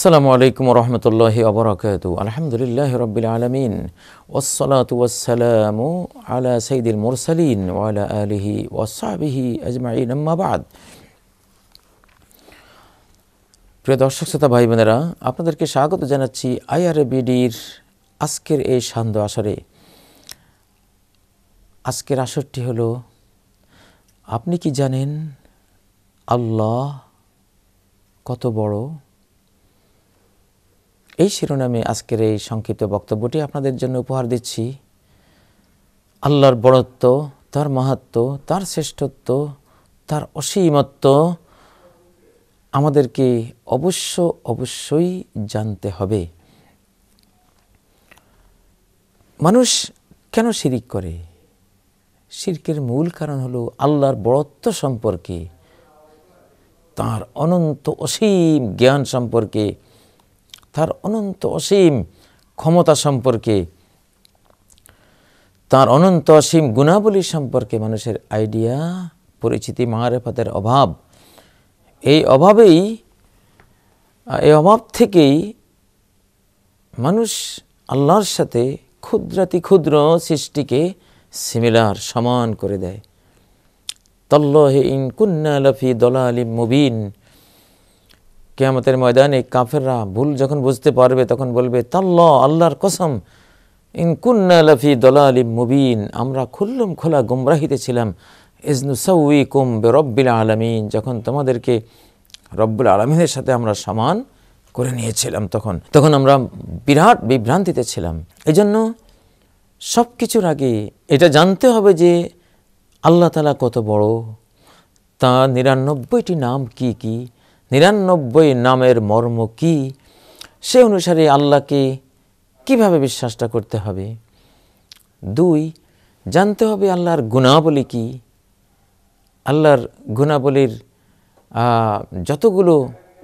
আসসালামু আলাইকুম রহমতুল্লাহ আবরাকাত আলহামদুলিল্লাহ রবিল আলমিন ওসলাত ওসালামু আলা সঈদুল মুরসালিন ওয়ালা আলিহি ওসাবিহি আজমাইন আম্মাবাদ প্রিয় দর্শক শ্রোতা ভাই বোনেরা আপনাদেরকে স্বাগত জানাচ্ছি আইআরবিডির আজকের এই সান্ধ্য আসরে আজকের আসরটি হল আপনি কি জানেন আল্লাহ কত বড় এই শিরোনামে আজকের এই সংক্ষিপ্ত বক্তব্যটি আপনাদের জন্য উপহার দিচ্ছি আল্লাহর বড়ত্ব তার মাহাত্ম তার শ্রেষ্ঠত্ব তার অসীমত্ব আমাদেরকে অবশ্য অবশ্যই জানতে হবে মানুষ কেন শিরিক করে শিরকের মূল কারণ হলো আল্লাহর বড়ত্ব সম্পর্কে তার অনন্ত অসীম জ্ঞান সম্পর্কে তার অনন্ত অসীম ক্ষমতা সম্পর্কে তার অনন্ত অসীম গুণাবলী সম্পর্কে মানুষের আইডিয়া পরিচিতি মারেফাতের অভাব এই অভাবেই এই অভাব থেকেই মানুষ আল্লাহর সাথে ক্ষুদ্রাতি ক্ষুদ্র সৃষ্টিকে সিমিলার সমান করে দেয় তল্লহে ইন কুন্না লফি দলালিম মুবিন কেয়ামতের ময়দানে কাফেররা ভুল যখন বুঝতে পারবে তখন বলবে তাল্লা আল্লাহর কসম ইনকুন্না লাফি দলালি মুবিন আমরা খুল্লুম খোলা গুমরাহিতে ছিলাম ইজনুসাউই কুম বেরব্বিল আলমিন যখন তোমাদেরকে রব্বুল আলমিনের সাথে আমরা সমান করে নিয়েছিলাম তখন তখন আমরা বিরাট বিভ্রান্তিতে ছিলাম এই জন্য সব কিছুর আগে এটা জানতে হবে যে আল্লাহ তালা কত বড় তা নিরানব্বইটি নাম কি কী নিরানব্বই নামের মর্ম কি সে অনুসারে আল্লাহকে কিভাবে বিশ্বাসটা করতে হবে দুই জানতে হবে আল্লাহর গুণাবলী কি আল্লাহর গুণাবলীর যতগুলো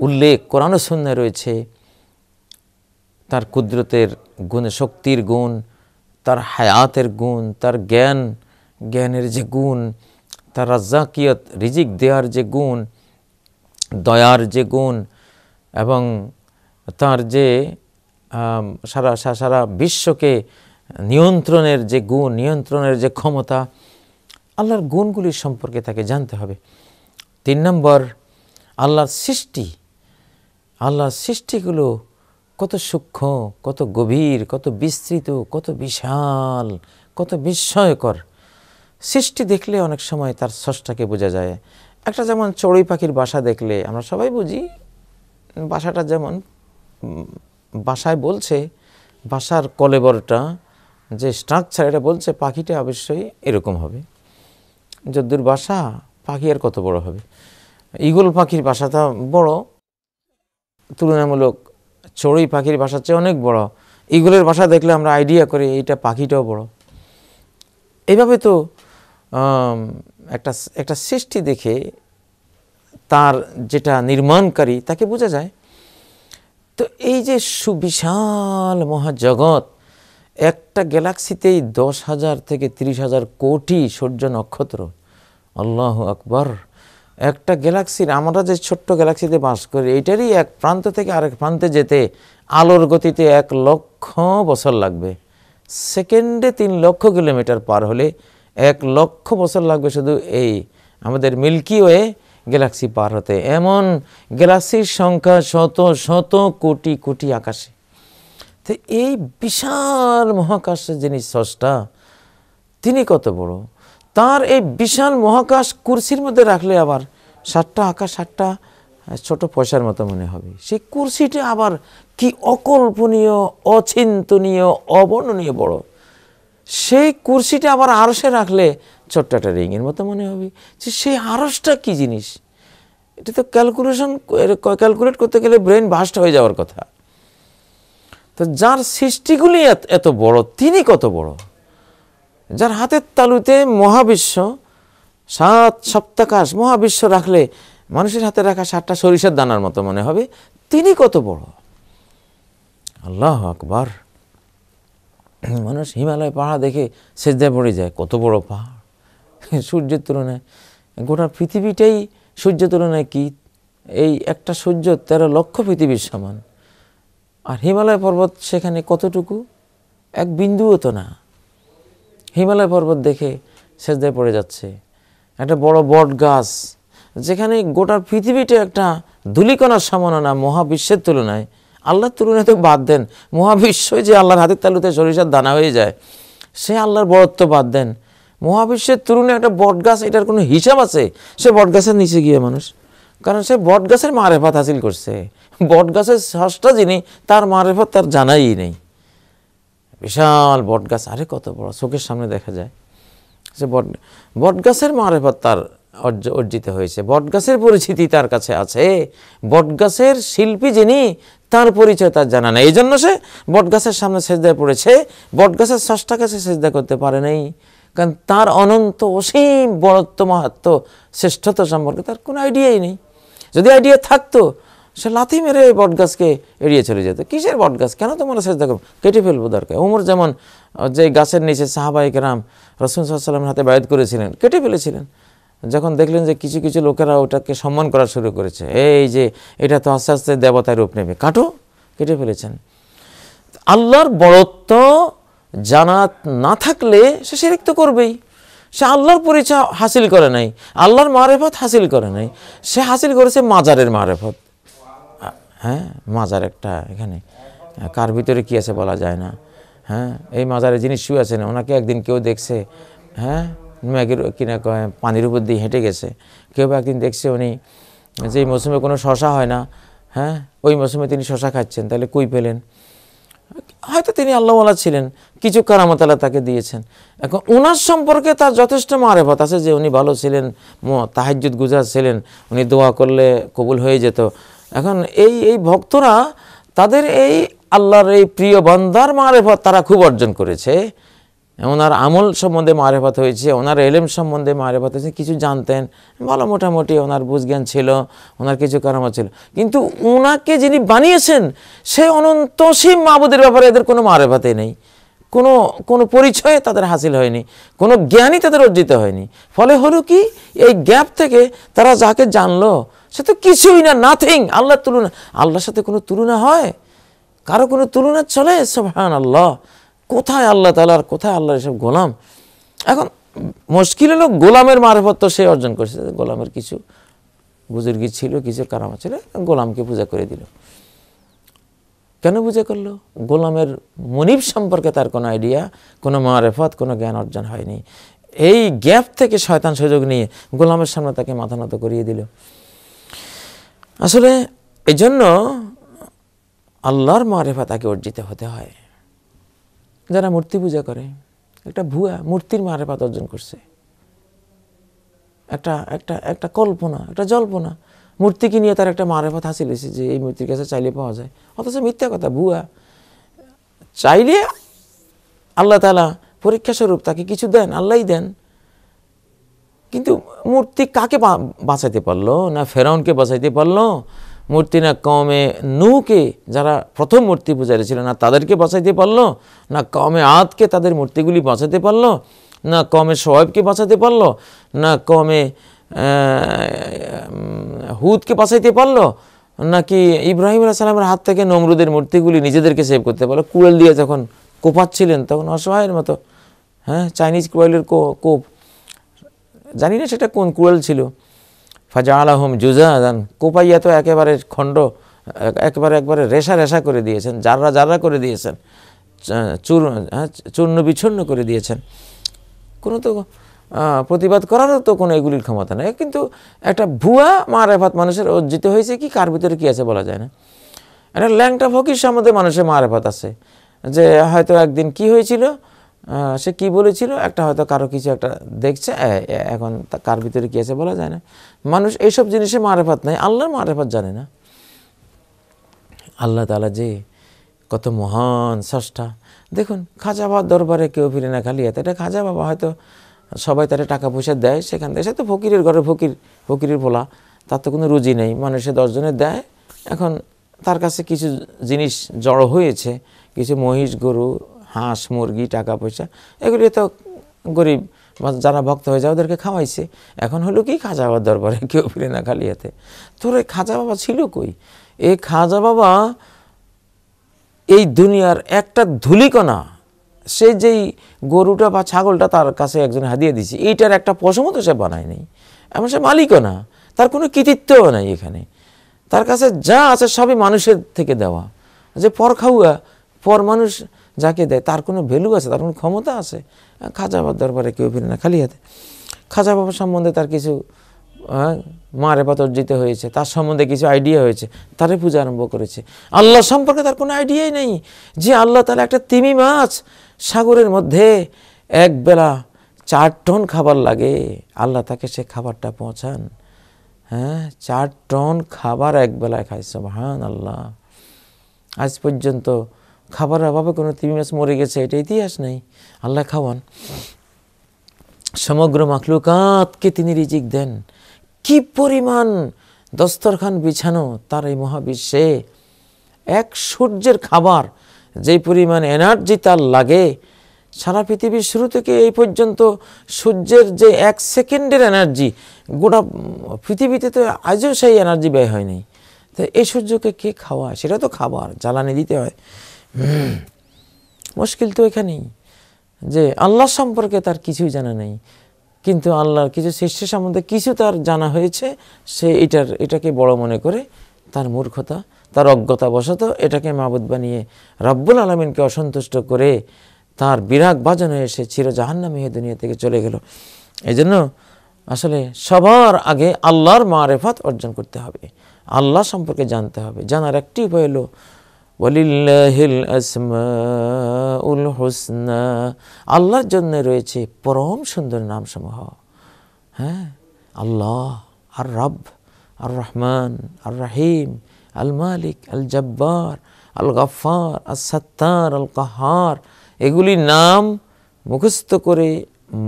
উল্লেখ করানো সন্ধ্যে রয়েছে তার কুদরতের গুণ শক্তির গুণ তার হায়াতের গুণ তার জ্ঞান জ্ঞানের যে গুণ তার রাজাকিয়ত রিজিক দেওয়ার যে গুণ দয়ার যে গুণ এবং তার যে সারা সারা বিশ্বকে নিয়ন্ত্রণের যে গুণ নিয়ন্ত্রণের যে ক্ষমতা আল্লাহর গুণগুলি সম্পর্কে তাকে জানতে হবে তিন নম্বর আল্লাহর সৃষ্টি আল্লাহর সৃষ্টিগুলো কত সূক্ষ্ম কত গভীর কত বিস্তৃত কত বিশাল কত বিস্ময়কর সৃষ্টি দেখলে অনেক সময় তার স্রষ্টাকে বোঝা যায় একটা যেমন চড়ুই পাখির বাসা দেখলে আমরা সবাই বুঝি বাসাটা যেমন বাসায় বলছে বাসার কলেবরটা যে স্ট্রাকচার এটা বলছে পাখিটা অবশ্যই এরকম হবে যদ্দুর বাসা পাখি আর কত বড় হবে ইগল পাখির বাসাটা বড় তুলনামূলক চড়ুই পাখির বাসার চেয়ে অনেক বড় ইগলের বাসা দেখলে আমরা আইডিয়া করি এইটা পাখিটাও বড় এইভাবে তো একটা একটা সৃষ্টি দেখে তার যেটা নির্মাণকারী তাকে বোঝা যায় তো এই যে সুবিশাল মহাজগৎ একটা গ্যালাক্সিতেই দশ হাজার থেকে তিরিশ হাজার কোটি সূর্য নক্ষত্র আল্লাহ আকবর একটা গ্যালাক্সির আমরা যে ছোট্ট গ্যালাক্সিতে বাস করি এটারই এক প্রান্ত থেকে আরেক প্রান্তে যেতে আলোর গতিতে এক লক্ষ বছর লাগবে সেকেন্ডে তিন লক্ষ কিলোমিটার পার হলে এক লক্ষ বছর লাগবে শুধু এই আমাদের মিল্কি ওয়ে গ্যালাক্সি পার হতে এমন গ্যালাক্সির সংখ্যা শত শত কোটি কোটি আকাশে তো এই বিশাল মহাকাশে যিনি সষ্টা তিনি কত বড় তার এই বিশাল মহাকাশ কুর্সির মধ্যে রাখলে আবার সাতটা আকাশ সাতটা ছোট পয়সার মতো মনে হবে সেই কুর্সিটা আবার কি অকল্পনীয় অচিন্তনীয় অবর্ণনীয় বড় সেই কুর্সিটা আবার আড়সে রাখলে ছোট্ট একটা রিংয়ের মতো মনে হবে যে সেই আড়সটা কী জিনিস এটা তো ক্যালকুলেশন ক্যালকুলেট করতে গেলে ব্রেন ভাস্ট হয়ে যাওয়ার কথা তো যার সৃষ্টিগুলি এত বড় তিনি কত বড় যার হাতের তালুতে মহাবিশ্ব সাত সপ্তাকাশ মহাবিশ্ব রাখলে মানুষের হাতে রাখা সাতটা সরিষার দানার মতো মনে হবে তিনি কত বড় আল্লাহ আকবার মানুষ হিমালয় পাহাড় দেখে সেজদায় পড়ে যায় কত বড় পাহাড় সূর্যের তুলনায় গোটা পৃথিবীটাই সূর্য তুলনায় কী এই একটা সূর্য তেরো লক্ষ পৃথিবীর সমান আর হিমালয় পর্বত সেখানে কতটুকু এক বিন্দুও তো না হিমালয় পর্বত দেখে সেজদায় পড়ে যাচ্ছে একটা বড় বট গাছ যেখানে গোটা পৃথিবীটা একটা ধুলিকণার সমান না মহাবিশ্বের তুলনায় আল্লাহর তুলনাতে বাদ দেন মহাবিশ্ব যে আল্লাহর হাতের তালুতে সরিষার দানা হয়ে যায় সে আল্লাহর বরত্ব বাদ দেন মহাবিশ্বের তরুণে একটা বটগাছ এটার কোনো হিসাব আছে সে বটগাছের নিচে গিয়ে মানুষ কারণ সে বটগাছের মারেফাত হাসিল করছে বটগাছের ষষ্ঠা যিনি তার মারেফাত তার জানাই নেই বিশাল বটগাছ আরে কত বড় চোখের সামনে দেখা যায় সে বট বটগাছের মারেফাত তার অর্জিত হয়েছে বটগাছের পরিচিতি তার কাছে আছে বটগাছের শিল্পী যিনি তার পরিচয় তার জানা নেই এই জন্য সে বটগাছের সামনে সেজদায় পড়েছে বটগাছের ষষ্ঠা কাছে সেজদা করতে পারে নাই কারণ তার অনন্ত অসীম বরত্ব মাহাত্ম শ্রেষ্ঠত্ব সম্পর্কে তার কোনো আইডিয়াই নেই যদি আইডিয়া থাকতো সে লাথি মেরে বটগাছকে এড়িয়ে চলে যেত কিসের বটগাছ কেন তোমরা সেজদা করবো কেটে ফেলবো দরকার উমর যেমন যে গাছের নিচে সাহাবাহিক রাম সাহা সাল্লামের হাতে বায়ত করেছিলেন কেটে ফেলেছিলেন যখন দেখলেন যে কিছু কিছু লোকেরা ওটাকে সম্মান করা শুরু করেছে এই যে এটা তো আস্তে আস্তে দেবতায় রূপ নেবে কাটো কেটে ফেলেছেন আল্লাহর বড়ত্ব জানাত না থাকলে সে সেরেক তো করবেই সে আল্লাহর পরিচয় হাসিল করে নাই আল্লাহর মারেফত হাসিল করে নাই সে হাসিল করেছে মাজারের মারেফত হ্যাঁ মাজার একটা এখানে কার ভিতরে কি আছে বলা যায় না হ্যাঁ এই মাজারে যিনি শুয়ে আছেন ওনাকে একদিন কেউ দেখছে হ্যাঁ ম্যাগির কিনা পানির উপর দিয়ে হেঁটে গেছে কেউ একদিন দেখছে উনি যে মৌসুমে কোনো শশা হয় না হ্যাঁ ওই মৌসুমে তিনি শশা খাচ্ছেন তাহলে কুই পেলেন হয়তো তিনি আল্লাহওয়ালা ছিলেন কিছু কারামতালা তাকে দিয়েছেন এখন ওনার সম্পর্কে তার যথেষ্ট মারেফত আছে যে উনি ভালো ছিলেন তাহাজুদ গুজার ছিলেন উনি দোয়া করলে কবুল হয়ে যেত এখন এই এই ভক্তরা তাদের এই আল্লাহর এই প্রিয় বন্দার মারেফত তারা খুব অর্জন করেছে ওনার আমল সম্বন্ধে মারেফাত হয়েছে ওনার এলেম সম্বন্ধে মারেফাত হয়েছে কিছু জানতেন ভালো মোটামুটি ওনার বুঝজ্ঞান ছিল ওনার কিছু কারামা ছিল কিন্তু ওনাকে যিনি বানিয়েছেন সে অনন্ত সীম মাবুদের ব্যাপারে এদের কোনো মারেফাতে নেই কোনো কোনো পরিচয়ে তাদের হাসিল হয়নি কোনো জ্ঞানই তাদের অর্জিত হয়নি ফলে হলো কি এই গ্যাপ থেকে তারা যাকে জানলো সে তো কিছুই না নাথিং আল্লাহ তুলনা আল্লাহর সাথে কোনো তুলনা হয় কারো কোনো তুলনা চলে হান আল্লাহ কোথায় আল্লাহ তালার কোথায় আল্লাহর এসব গোলাম এখন মুশকিল হলো গোলামের মারফত তো সে অর্জন করেছে গোলামের কিছু বুজুর্গি ছিল কিছু কারামা ছিল গোলামকে পূজা করে দিল কেন পূজা করলো গোলামের মনিব সম্পর্কে তার কোনো আইডিয়া কোনো মারেফত কোনো জ্ঞান অর্জন হয়নি এই গ্যাপ থেকে শয়তান সুযোগ নিয়ে গোলামের সামনে তাকে মাথা নত করিয়ে দিল আসলে এজন্য আল্লাহর মারেফা তাকে অর্জিত হতে হয় যারা মূর্তি পূজা করে একটা ভুয়া মূর্তির মারেপাত অর্জন করছে একটা একটা একটা কল্পনা একটা জল্পনা মূর্তিকে নিয়ে তার একটা মারেফাত হাসিল হয়েছে যে এই মূর্তির কাছে চাইলে পাওয়া যায় অথচ মিথ্যা কথা ভুয়া চাইলে আল্লাহ তালা পরীক্ষা স্বরূপ তাকে কিছু দেন আল্লাহই দেন কিন্তু মূর্তি কাকে বাঁচাইতে পারলো না ফেরাউনকে বাঁচাইতে পারলো মূর্তিনা কমে নুকে যারা প্রথম মূর্তি পূজারে ছিল না তাদেরকে বাঁচাইতে পারলো না কমে আতকে তাদের মূর্তিগুলি বাঁচাতে পারলো না কমে সোয়েবকে বাঁচাতে পারলো না কমে হুদকে বাঁচাইতে পারলো নাকি ইব্রাহিম সালামের হাত থেকে নমরুদের মূর্তিগুলি নিজেদেরকে সেভ করতে পারলো কুড়াল দিয়ে যখন কোপাচ্ছিলেন তখন অসহায়ের মতো হ্যাঁ চাইনিজ কো কোপ জানি না সেটা কোন কুড়াল ছিল ফাজা আলাহম জুজা আদান কোপাইয়া তো একেবারে খণ্ড একবারে একবারে রেশা রেশা করে দিয়েছেন যাররা যাররা করে দিয়েছেন চূর হ্যাঁ, চূর্ণ বিচ্ছন্ন করে দিয়েছেন কোনো তো প্রতিবাদ করারও তো কোনো এগুলির ক্ষমতা নেই কিন্তু একটা ভুয়া মারেফাত মানুষের অর্জিত হয়েছে কি কার ভিতরে কী আছে বলা যায় না একটা ল্যাংটা ফকির সম্বন্ধে মানুষের মারেফাত আছে যে হয়তো একদিন কি হয়েছিল সে কি বলেছিল একটা হয়তো কারো কিছু একটা দেখছে এখন কার ভিতরে কী আছে বলা যায় না মানুষ এইসব জিনিসে মারেফাত নাই আল্লাহর মারেফাত জানে না আল্লাহ তালা যে কত মহান ষষ্ঠা দেখুন খাজা বাবার দরবারে কেউ ফিরে না খালি এত এটা খাজা বাবা হয়তো সবাই তারা টাকা পয়সা দেয় সেখান থেকে সে তো ফকিরের ঘরে ফকির ফকিরের ভোলা তার তো কোনো রুজি নেই মানুষে দশজনে দেয় এখন তার কাছে কিছু জিনিস জড়ো হয়েছে কিছু মহিষ গরু হাঁস মুরগি টাকা পয়সা এগুলি তো গরিব যারা ভক্ত হয়ে যায় ওদেরকে খাওয়াইছে এখন হলো কি খাজা বাবার দরবারে কেউ ফিরে না খালি হাতে তোর এই খাজা বাবা ছিল কই এই খাজা বাবা এই দুনিয়ার একটা ধুলিকণা সে যেই গরুটা বা ছাগলটা তার কাছে একজন হাদিয়ে দিছে এইটার একটা পশমও তো সে বানায় নেই এমন সে মালিকও না তার কোনো কৃতিত্বও নাই এখানে তার কাছে যা আছে সবই মানুষের থেকে দেওয়া যে পর খাওয়া পর মানুষ যাকে দেয় তার কোনো ভ্যালু আছে তার কোনো ক্ষমতা আছে খাজা বাবার দরবারে কেউ ফিরে না খালি হাতে খাজা বাবার সম্বন্ধে তার কিছু মারে পাত অর্জিত হয়েছে তার সম্বন্ধে কিছু আইডিয়া হয়েছে তারে পূজা আরম্ভ করেছে আল্লাহ সম্পর্কে তার কোনো আইডিয়াই নেই যে আল্লাহ তাহলে একটা তিমি মাছ সাগরের মধ্যে এক বেলা চার টন খাবার লাগে আল্লাহ তাকে সে খাবারটা পৌঁছান হ্যাঁ চার টন খাবার এক বেলায় খাইছে আল্লাহ আজ পর্যন্ত খাবারের অভাবে কোনো তিমি মাছ মরে গেছে এটা ইতিহাস নেই আল্লাহ খাওয়ান সমগ্র মাখলুকাতকে তিনি রিজিক দেন কি পরিমাণ দস্তরখান বিছানো তার এই মহাবিশ্বে এক সূর্যের খাবার যে পরিমাণ এনার্জি তার লাগে সারা পৃথিবীর শুরু থেকে এই পর্যন্ত সূর্যের যে এক সেকেন্ডের এনার্জি গোটা পৃথিবীতে তো আজও সেই এনার্জি ব্যয় হয়নি তো এই সূর্যকে কে খাওয়ায় সেটা তো খাবার জ্বালানি দিতে হয় মুশকিল তো এখানেই যে আল্লাহ সম্পর্কে তার কিছুই জানা নেই কিন্তু আল্লাহর কিছু সৃষ্টি সম্বন্ধে কিছু তার জানা হয়েছে সে এটার এটাকে বড় মনে করে তার মূর্খতা তার অজ্ঞতা বশত এটাকে মাবুদ বানিয়ে রব্বুল আলমিনকে অসন্তুষ্ট করে তার বিরাগ বাজন হয়ে সে চিরজাহান্নামী হয়ে দুনিয়া থেকে চলে গেল এই জন্য আসলে সবার আগে আল্লাহর মারেফাত অর্জন করতে হবে আল্লাহ সম্পর্কে জানতে হবে জানার একটি উপায় হলো আল্লাহর জন্য রয়েছে পরম সুন্দর নাম সমূহ হ্যাঁ আল্লাহ আর রব আর রহমান আর রাহিম আল মালিক আল জব্বার আল গফার আল সত্তার আল কাহার এগুলি নাম মুখস্থ করে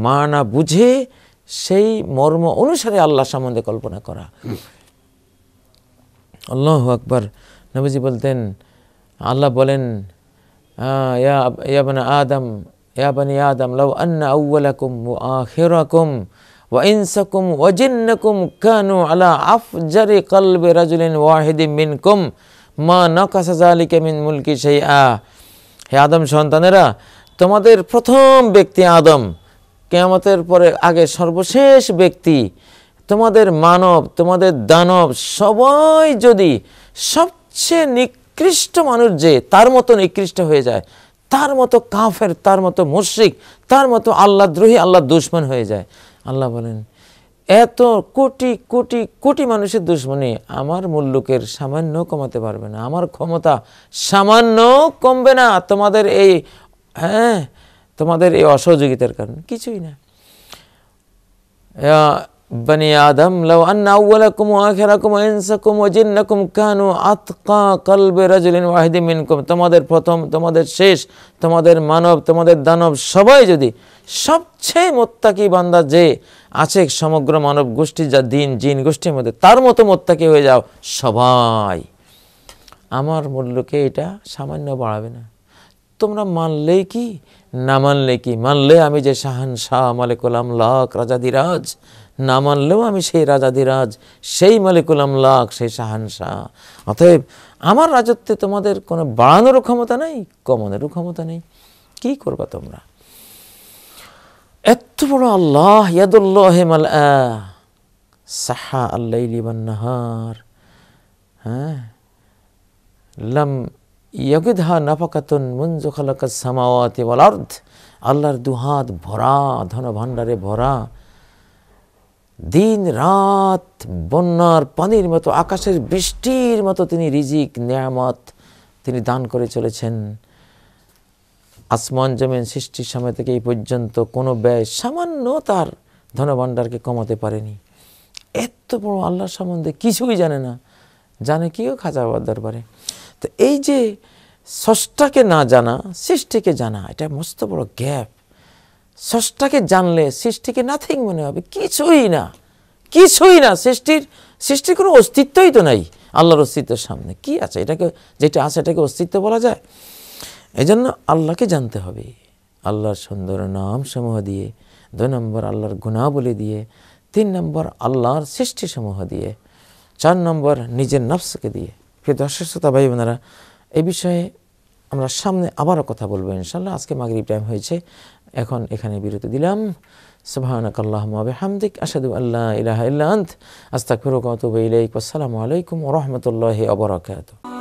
মানা বুঝে সেই মর্ম অনুসারে আল্লাহ সম্বন্ধে কল্পনা করা আল্লাহ আকবর নবীজি বলতেন আল্লাহ বলেন আদম ইয়াবানি আদম লাউ আন্না আউ্বালাকুম ও আখেরাকুম ও জিন্নকুম কানু আলা আফজারি কলবে রাজুলিন ওয়াহিদিম মিনকুম মা নকাসা মিন মুলকি সেই আ হে আদম সন্তানেরা তোমাদের প্রথম ব্যক্তি আদম কেমতের পরে আগে সর্বশেষ ব্যক্তি তোমাদের মানব তোমাদের দানব সবাই যদি সবচেয়ে নিক নিকৃষ্ট মানুষ যে তার মতো নিকৃষ্ট হয়ে যায় তার মতো কাফের তার মতো মুশ্রিক তার মতো আল্লাহ দ্রোহী আল্লাহ দুশ্মন হয়ে যায় আল্লাহ বলেন এত কোটি কোটি কোটি মানুষের দুশ্মনী আমার মুল্লুকের সামান্য কমাতে পারবে না আমার ক্ষমতা সামান্য কমবে না তোমাদের এই হ্যাঁ তোমাদের এই অসহযোগিতার কারণে কিছুই না বনি লাউ আন্না আউওয়ালাকুম ওয়া আখিরাকুম ওয়া ইনসাকুম আতকা কলবে রাজুলিন ওয়াহিদিন মিনকুম তোমাদের প্রথম তোমাদের শেষ তোমাদের মানব তোমাদের দানব সবাই যদি সবচেয়ে মোত্তাকি বান্দা যে আছে সমগ্র মানব গোষ্ঠী যা দিন জিন গোষ্ঠীর মধ্যে তার মতো মোত্তাকি হয়ে যাও সবাই আমার মূল্যকে এটা সামান্য বাড়াবে না তোমরা মানলেই কি না মানলে কি মানলে আমি যে শাহান শাহ মালিকুল আমলাক রাজাদিরাজ না মানলেও আমি সেই রাজাধিরাজ সেই মালিকুল আমলাক সেই শাহানশাহ অতএব আমার রাজত্বে তোমাদের কোনো বাড়ানোরও ক্ষমতা নেই কমানোরও ক্ষমতা নেই কি করবা তোমরা এত বড় আল্লাহ ইয়াদুল্লাহে মাল সাহা আল্লাহ হ্যাঁ লাম ইয়গিধা নাফাকাতুন মুঞ্জু খালাকা সামাওয়াতি ওয়াল আল্লাহর দুহাত ভরা ধন ভাণ্ডারে ভরা দিন রাত বন্যার পানির মতো আকাশের বৃষ্টির মতো তিনি রিজিক নিয়ামত তিনি দান করে চলেছেন আসমান জমিন সৃষ্টির সময় থেকে এই পর্যন্ত কোনো ব্যয় সামান্য তার ধনভাণ্ডারকে কমাতে পারেনি এত বড় আল্লাহ সম্বন্ধে কিছুই জানে না জানে কিও খাজা বাবার দরবারে তো এই যে ষষ্ঠাকে না জানা সৃষ্টিকে জানা এটা মস্ত বড় গ্যাপ ষষ্ঠাকে জানলে সৃষ্টিকে নাথিং মনে হবে কিছুই না কিছুই না সৃষ্টির সৃষ্টির কোনো অস্তিত্বই তো নাই আল্লাহর অস্তিত্বের সামনে কি আছে এটাকে যেটা আছে এটাকে অস্তিত্ব বলা যায় এই জন্য আল্লাহকে জানতে হবে আল্লাহর সুন্দর নাম সমূহ দিয়ে দুই নম্বর আল্লাহর গুণাবলী দিয়ে তিন নম্বর আল্লাহর সৃষ্টি সমূহ দিয়ে চার নম্বর নিজের নফসকে দিয়ে প্রিয় দর্শক ভাই বোনেরা এ বিষয়ে আমরা সামনে আবারও কথা বলবো ইনশাল্লাহ আজকে মাগরিব টাইম হয়েছে এখন এখানে বিরতি দিলাম سبحانك اللهم وبحمدك أشهد أن لا إله إلا أنت أستغفرك وأتوب إليك والسلام عليكم ورحمة الله وبركاته